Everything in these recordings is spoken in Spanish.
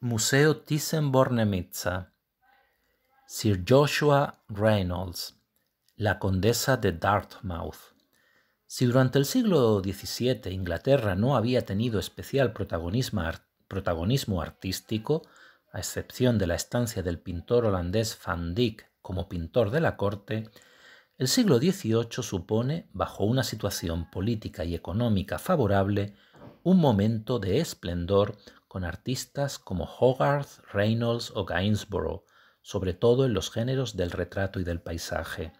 Museo Thyssen-Bornemisza, Sir Joshua Reynolds, la condesa de Dartmouth. Si durante el siglo XVII Inglaterra no había tenido especial protagonismo, protagonismo artístico, a excepción de la estancia del pintor holandés Van Dyck como pintor de la corte, el siglo XVIII supone, bajo una situación política y económica favorable, un momento de esplendor con artistas como Hogarth, Reynolds o Gainsborough, sobre todo en los géneros del retrato y del paisaje.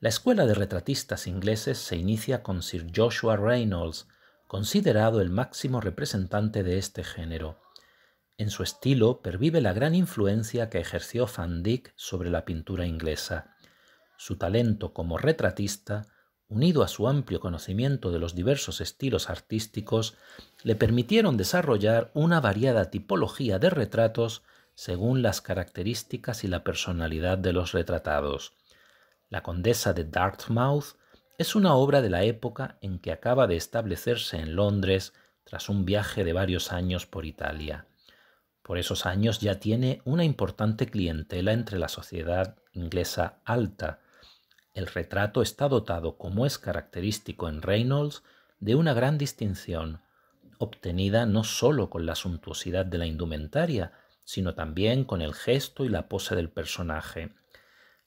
La escuela de retratistas ingleses se inicia con Sir Joshua Reynolds, considerado el máximo representante de este género. En su estilo pervive la gran influencia que ejerció Van Dyck sobre la pintura inglesa. Su talento como retratista unido a su amplio conocimiento de los diversos estilos artísticos, le permitieron desarrollar una variada tipología de retratos según las características y la personalidad de los retratados. La Condesa de Dartmouth es una obra de la época en que acaba de establecerse en Londres tras un viaje de varios años por Italia. Por esos años ya tiene una importante clientela entre la sociedad inglesa alta, el retrato está dotado, como es característico en Reynolds, de una gran distinción, obtenida no sólo con la suntuosidad de la indumentaria, sino también con el gesto y la pose del personaje.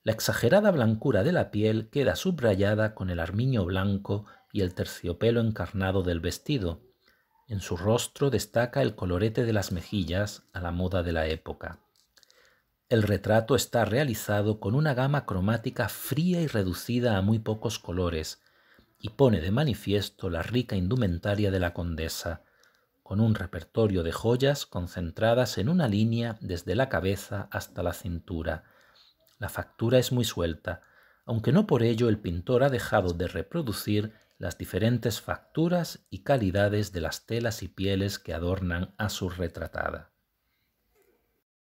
La exagerada blancura de la piel queda subrayada con el armiño blanco y el terciopelo encarnado del vestido. En su rostro destaca el colorete de las mejillas a la moda de la época. El retrato está realizado con una gama cromática fría y reducida a muy pocos colores, y pone de manifiesto la rica indumentaria de la condesa, con un repertorio de joyas concentradas en una línea desde la cabeza hasta la cintura. La factura es muy suelta, aunque no por ello el pintor ha dejado de reproducir las diferentes facturas y calidades de las telas y pieles que adornan a su retratada.